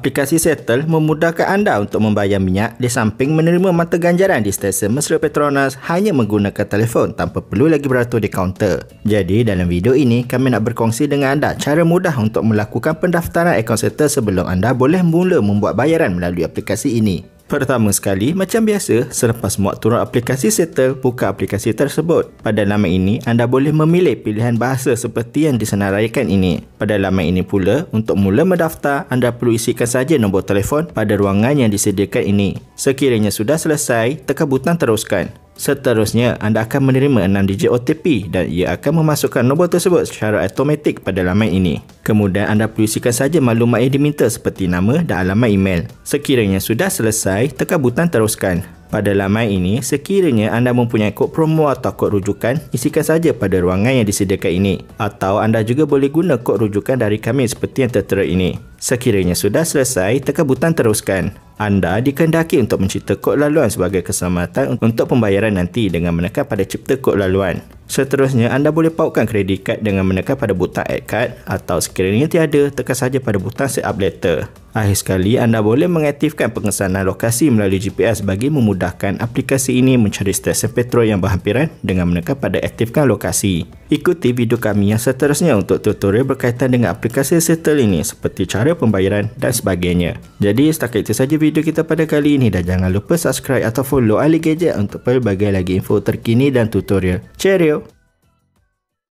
Aplikasi Settle memudahkan anda untuk membayar minyak di samping menerima mata ganjaran di stesen mesra Petronas hanya menggunakan telefon tanpa perlu lagi beratur di kaunter. Jadi dalam video ini kami nak berkongsi dengan anda cara mudah untuk melakukan pendaftaran akaun Settle sebelum anda boleh mula membuat bayaran melalui aplikasi ini. Pertama sekali, macam biasa, selepas muat turun aplikasi settle, buka aplikasi tersebut. Pada lama ini, anda boleh memilih pilihan bahasa seperti yang disenaraikan ini. Pada lama ini pula, untuk mula mendaftar, anda perlu isikan saja nombor telefon pada ruangan yang disediakan ini. Sekiranya sudah selesai, tekan butang teruskan. Seterusnya, anda akan menerima 6 digit OTP dan ia akan memasukkan nombor tersebut secara automatik pada laman ini. Kemudian anda perisikan saja maklumat yang diminta seperti nama dan alamat email. Sekiranya sudah selesai, tekan butang teruskan. Pada laman ini, sekiranya anda mempunyai kod promo atau kod rujukan, isikan saja pada ruangan yang disediakan ini. Atau anda juga boleh guna kod rujukan dari kami seperti yang tertera ini. Sekiranya sudah selesai, tekan butang teruskan. Anda dikendaki untuk mencipta kod laluan sebagai keselamatan untuk pembayaran nanti dengan menekan pada cipta kod laluan. Seterusnya, anda boleh pautkan kredit kad dengan menekan pada butang add card atau sekiranya tiada, tekan saja pada butang set up letter. Akhir sekali, anda boleh mengaktifkan pengesanan lokasi melalui GPS bagi memudahkan aplikasi ini mencari stesen petrol yang berhampiran dengan menekan pada aktifkan lokasi. Ikuti video kami yang seterusnya untuk tutorial berkaitan dengan aplikasi Settle ini seperti cara pembayaran dan sebagainya. Jadi setakat itu saja video kita pada kali ini dan jangan lupa subscribe atau follow Ali Gadget untuk pelbagai lagi info terkini dan tutorial. Cheerio!